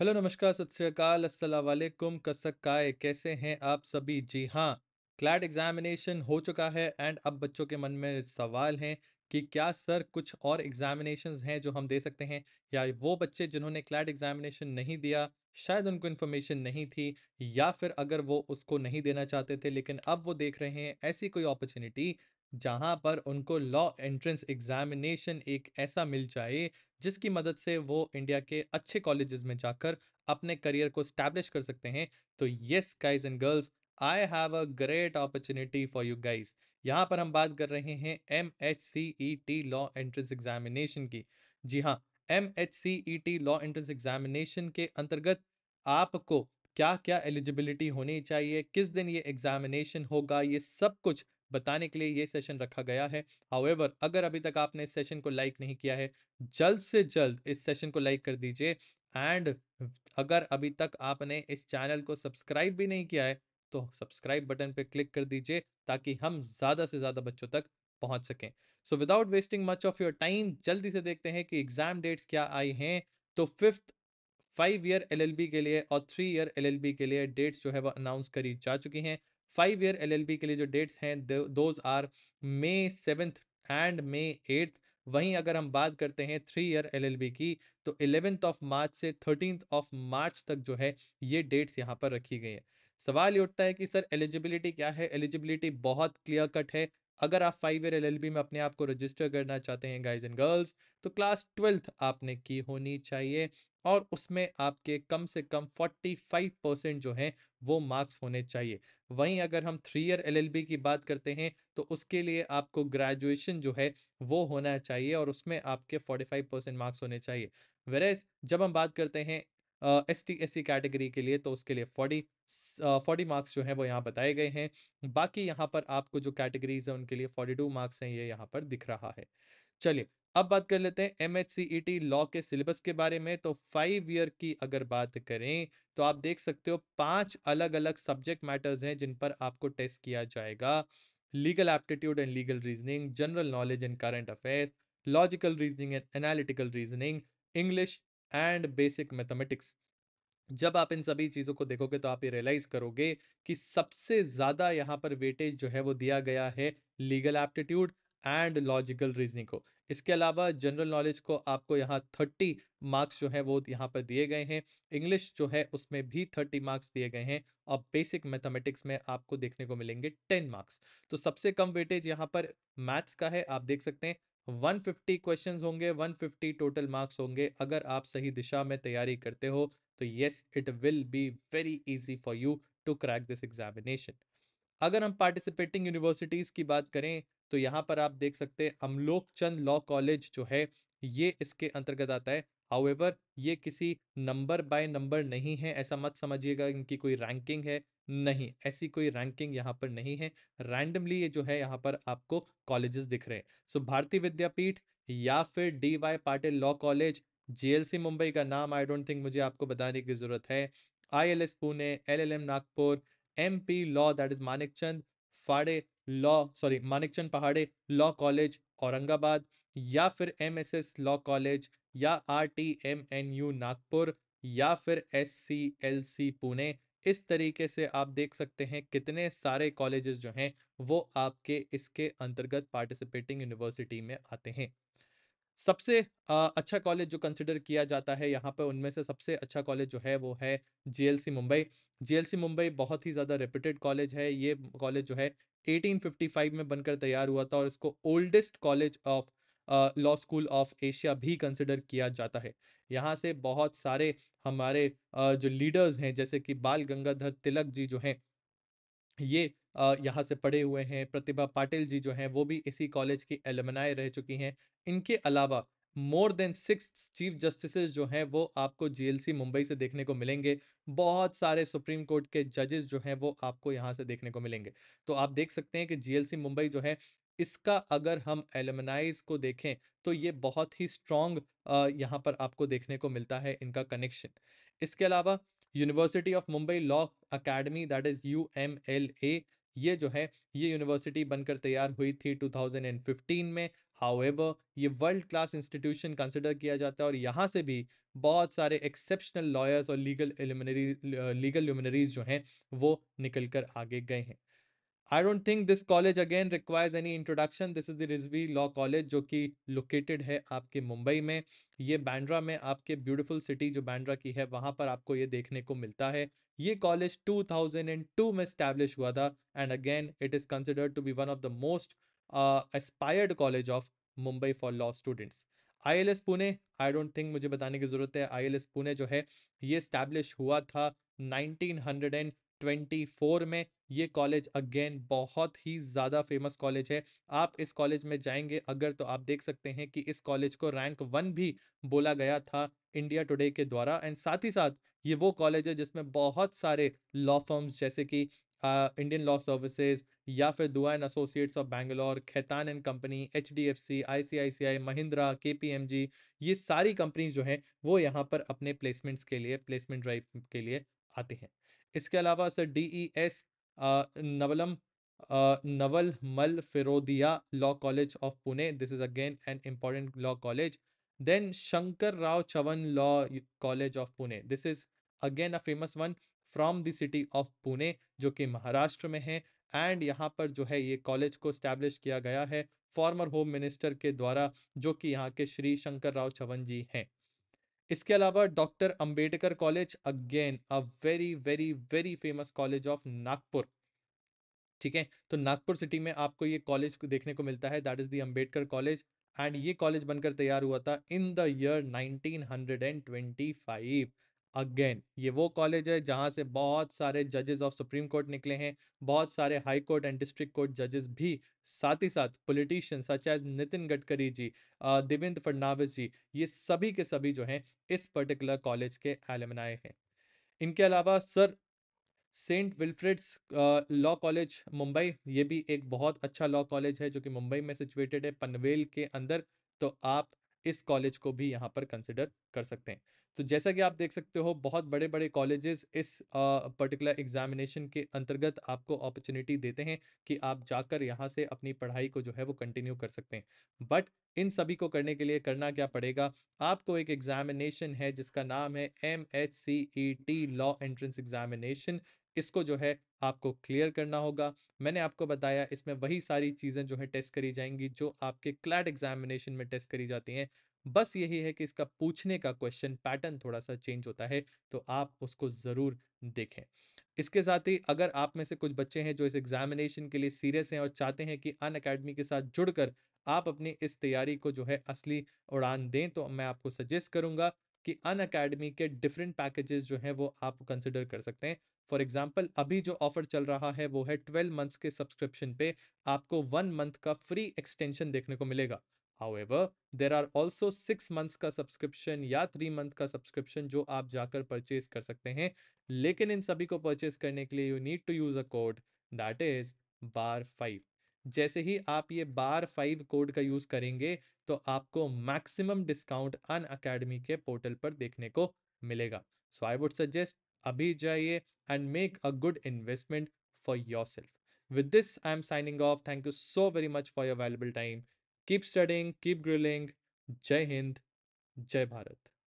hello नमस्कार सत श्रीकाल असलकुम कसक काय कैसे हैं आप सभी जी हाँ क्लैट एग्जामिनेशन हो चुका है एंड अब बच्चों के मन में सवाल हैं कि क्या सर कुछ और एग्जामिनेशन हैं जो हम दे सकते हैं या वो बच्चे जिन्होंने क्लैट एग्जामिनेशन नहीं दिया शायद उनको इन्फॉर्मेशन नहीं थी या फिर अगर वो उसको नहीं देना चाहते थे लेकिन अब वो देख रहे हैं ऐसी कोई अपॉर्चुनिटी जहां पर उनको लॉ एंट्रेंस एग्जामिनेशन एक ऐसा मिल जाए जिसकी मदद से वो इंडिया के अच्छे कॉलेजेस में जाकर अपने करियर को स्टैब्लिश कर सकते हैं तो yes guys and girls I have a great opportunity for you guys यहाँ पर हम बात कर रहे हैं M H C E T law entrance examination की जी हाँ M H C E T law entrance examination के अंतर्गत आपको क्या क्या एलिजिबिलिटी होनी चाहिए किस दिन ये एग्जामिनेशन होगा ये सब कुछ बताने के लिए ये सेशन रखा गया है हाउएवर अगर अभी तक आपने इस सेशन को लाइक नहीं किया है जल्द से जल्द इस सेशन को लाइक कर दीजिए एंड अगर अभी तक आपने इस चैनल को सब्सक्राइब भी नहीं किया है तो सब्सक्राइब बटन पर क्लिक कर दीजिए ताकि हम ज़्यादा से ज़्यादा बच्चों तक पहुंच सकें so without wasting much of your time जल्दी से देखते हैं कि एग्जाम डेट्स क्या आई हैं तो फिफ्थ फाइव ईयर एलएलबी के लिए और थ्री ईयर एलएलबी के लिए डेट्स जो है वो अनाउंस करी जा चुकी हैं फाइव ईयर एल के लिए जो डेट्स हैं those are May seventh and May eighth वहीं अगर हम बात करते हैं थ्री ईयर एल की तो इलेवेंथ ऑफ मार्च से थर्टीन ऑफ मार्च तक जो है ये डेट्स यहाँ पर रखी गई है सवाल ये उठता है कि सर एलिजिबिलिटी क्या है एलिजिबिलिटी बहुत क्लियर कट है अगर आप फाइव ईयर एल में अपने आप को रजिस्टर करना चाहते हैं गाइज एंड गर्ल्स तो क्लास ट्वेल्थ आपने की होनी चाहिए और उसमें आपके कम से कम 45 परसेंट जो हैं वो मार्क्स होने चाहिए वहीं अगर हम थ्री ईयर एलएलबी की बात करते हैं तो उसके लिए आपको ग्रेजुएशन जो है वो होना चाहिए और उसमें आपके 45 परसेंट मार्क्स होने चाहिए वेरेज जब हम बात करते हैं S T S C category के लिए तो उसके लिए फोर्टी फोर्टी मार्क्स जो है वो यहाँ बताए गए हैं बाकी यहाँ पर आपको जो कैटेगरीज हैं उनके लिए फोर्टी टू मार्क्स हैं ये यहाँ पर दिख रहा है चलिए अब बात कर लेते हैं एम एच e लॉ के सिलेबस के बारे में तो फाइव ईयर की अगर बात करें तो आप देख सकते हो पांच अलग अलग सब्जेक्ट मैटर्स हैं जिन पर आपको टेस्ट किया जाएगा legal aptitude and legal reasoning general knowledge and current affairs logical reasoning and analytical reasoning English and basic mathematics जब आप इन सभी चीज़ों को देखोगे तो आप ये रियलाइज़ करोगे कि सबसे ज़्यादा यहाँ पर वेटेज जो है वो दिया गया है legal aptitude and logical reasoning को इसके अलावा जनरल नॉलेज को आपको यहाँ थर्टी मार्क्स जो है वो यहाँ पर दिए गए हैं इंग्लिश जो है उसमें भी थर्टी मार्क्स दिए गए हैं और बेसिक मैथमेटिक्स में आपको देखने को मिलेंगे टेन मार्क्स तो सबसे कम वेटेज यहाँ पर मैथ्स का है आप देख सकते हैं 150 क्वेश्चंस होंगे 150 टोटल मार्क्स होंगे अगर आप सही दिशा में तैयारी करते हो तो yes it will be very easy for you to crack this examination अगर हम पार्टिसिपेटिंग यूनिवर्सिटीज़ की बात करें तो यहाँ पर आप देख सकते हैं अमलोक चंद लॉ कॉलेज जो है ये इसके अंतर्गत आता है हाउएवर ये किसी नंबर बाय नंबर नहीं है ऐसा मत समझिएगा इनकी कोई रैंकिंग है नहीं ऐसी कोई रैंकिंग यहाँ पर नहीं है रैंडमली ये जो है यहाँ पर आपको कॉलेजेस दिख रहे हैं सो भारतीय विद्यापीठ या फिर D Y Patil law college GLC Mumbai का नाम आई डोंट थिंक मुझे आपको बताने की ज़रूरत है I L S Pune L L M Nagpur MP law that is Manik Chand Pahade law sorry Manikchand पहाड़े लॉ कॉलेज औरंगाबाद या फिर M S S law college या R T M N U Nagpur या फिर S C L C Pune इस तरीके से आप देख सकते हैं कितने सारे कॉलेजेस जो हैं वो आपके इसके अंतर्गत पार्टिसिपेटिंग यूनिवर्सिटी में आते हैं सबसे अच्छा कॉलेज जो कंसिडर किया जाता है यहाँ पर उनमें से सबसे अच्छा कॉलेज जो है वो है जीएलसी मुंबई जीएलसी मुंबई बहुत ही ज़्यादा रेप्यूटेड कॉलेज है ये कॉलेज जो है 1855 में बनकर तैयार हुआ था और इसको oldest college of law school of Asia भी कंसिडर किया जाता है यहाँ से बहुत सारे हमारे uh, जो लीडर्स हैं जैसे कि बाल गंगाधर तिलक जी जो हैं ये uh, यहाँ से पढ़े हुए हैं प्रतिभा पाटिल जी जो हैं वो भी इसी कॉलेज की एलमनाए रह चुकी हैं इनके अलावा more than six chief justices जो हैं वो आपको जीएलसी मुंबई से देखने को मिलेंगे बहुत सारे सुप्रीम कोर्ट के जजेस जो हैं वो आपको यहाँ से देखने को मिलेंगे तो आप देख सकते हैं कि जीएलसी मुंबई जो है इसका अगर हम एलमनाइज को देखें तो ये बहुत ही स्ट्रॉन्ग यहाँ पर आपको देखने को मिलता है इनका कनेक्शन इसके अलावा university of Mumbai law academy that is U M L A ये जो है ये यूनिवर्सिटी बनकर तैयार हुई थी 2015 में हाउएवर ये वर्ल्ड क्लास इंस्टीट्यूशन कंसिडर किया जाता है और यहाँ से भी बहुत सारे एक्सेप्शनल लॉयर्स और लीगल एलिमिनरी लीगल ल्यूमिनरीज जो हैं वो निकल कर आगे गए हैं I don't think this college again requires any introduction this is the Rizvi law college जो कि लोकेटेड है आपके मुंबई में ये बैंड्रा में आपके ब्यूटिफुल सिटी जो बैंड्रा की है वहाँ पर आपको ये देखने को मिलता है ये college two thousand and two में स्टैब्लिश हुआ था and again it is considered to be one of the most aspired college of Mumbai for law students I L S Pune I don't think मुझे बताने की ज़रूरत है आई एल एस पुणे जो है ये स्टैब्लिश हुआ था 1924 में ये कॉलेज अगेन बहुत ही ज़्यादा फेमस कॉलेज है आप इस कॉलेज में जाएंगे अगर तो आप देख सकते हैं कि इस कॉलेज को रैंक वन भी बोला गया था इंडिया टुडे के द्वारा एंड साथ ही साथ ये वो कॉलेज है जिसमें बहुत सारे लॉ फर्म्स जैसे कि इंडियन लॉ सर्विसेज या फिर Dua and associates of Bangalore Khaitan and company H D F C I C I C I Mahindra K P M G ये सारी कंपनीज जो हैं वो यहाँ पर अपने प्लेसमेंट्स के लिए प्लेसमेंट ड्राइव के लिए आते हैं इसके अलावा सर डी ई एस नवलम Navalmal Firodia law college of Pune this is again an important law college then Shankar Rao Chavan law college of Pune this is again a famous one from the city of Pune जो कि महाराष्ट्र में है एंड यहाँ पर जो है ये कॉलेज को स्टैब्लिश किया गया है फॉर्मर होम मिनिस्टर के द्वारा जो कि यहाँ के श्री शंकर राव चवन जी हैं इसके अलावा doctor Ambedkar college again a very very very famous college of Nagpur ठीक है तो नागपुर सिटी में आपको ये कॉलेज देखने को मिलता है that is the Ambedkar college and ये कॉलेज बनकर तैयार हुआ था इन द ईयर 1925 अगेन ये वो कॉलेज है जहाँ से बहुत सारे जजेस ऑफ सुप्रीम कोर्ट निकले हैं बहुत सारे high court and district court जजेस भी साथ ही साथ politician such as Nitin Gadkari ji Devendra Fadnavis ji ये सभी के सभी जो हैं इस पर्टिकुलर कॉलेज के एलमनाए हैं इनके अलावा sir Saint Wilfred's law college Mumbai ये भी एक बहुत अच्छा लॉ कॉलेज है जो कि मुंबई में सिचुएटेड है पनवेल के अंदर तो आप इस कॉलेज को भी यहाँ पर कंसिडर कर सकते हैं तो जैसा कि आप देख सकते हो बहुत बड़े बड़े कॉलेजेस इस पर्टिकुलर एग्जामिनेशन के अंतर्गत आपको अपॉर्चुनिटी देते हैं कि आप जाकर यहाँ से अपनी पढ़ाई को जो है वो कंटिन्यू कर सकते हैं बट इन सभी को करने के लिए करना क्या पड़ेगा आपको एक एग्जामिनेशन है जिसका नाम है M H C E T law entrance examination इसको जो है आपको क्लियर करना होगा मैंने आपको बताया इसमें वही सारी चीज़ें जो है टेस्ट करी जाएंगी जो आपके क्लैट एग्जामिनेशन में टेस्ट करी जाती हैं बस यही है कि इसका पूछने का क्वेश्चन पैटर्न थोड़ा सा चेंज होता है तो आप उसको ज़रूर देखें इसके साथ ही अगर आप में से कुछ बच्चे हैं जो इस एग्जामिनेशन के लिए सीरियस हैं और चाहते हैं कि अन अकेडमी के साथ जुड़कर आप अपनी इस तैयारी को जो है असली उड़ान दें तो मैं आपको सजेस्ट करूंगा कि अन अकेडमी के डिफरेंट पैकेजेस जो हैं वो आप कंसिडर कर सकते हैं फॉर एग्जाम्पल अभी जो ऑफर चल रहा है वो है ट्वेल्व मंथ्स के सब्सक्रिप्शन पे आपको वन मंथ का फ्री एक्सटेंशन देखने को मिलेगा however there are also six months का सब्सक्रिप्शन या थ्री मंथ का सब्सक्रिप्शन जो आप जाकर purchase कर सकते हैं लेकिन इन सभी को परचेज करने के लिए you need to use a code that is bar five जैसे ही आप ये बार फाइव कोड का यूज़ करेंगे तो आपको मैक्सिमम डिस्काउंट अन अकेडमी के पोर्टल पर देखने को मिलेगा सो आई वुड सजेस्ट अभी जाइए and make a good investment for yourself with this I am signing off thank you so very much for your valuable time keep studying keep grilling Jai Hind जय भारत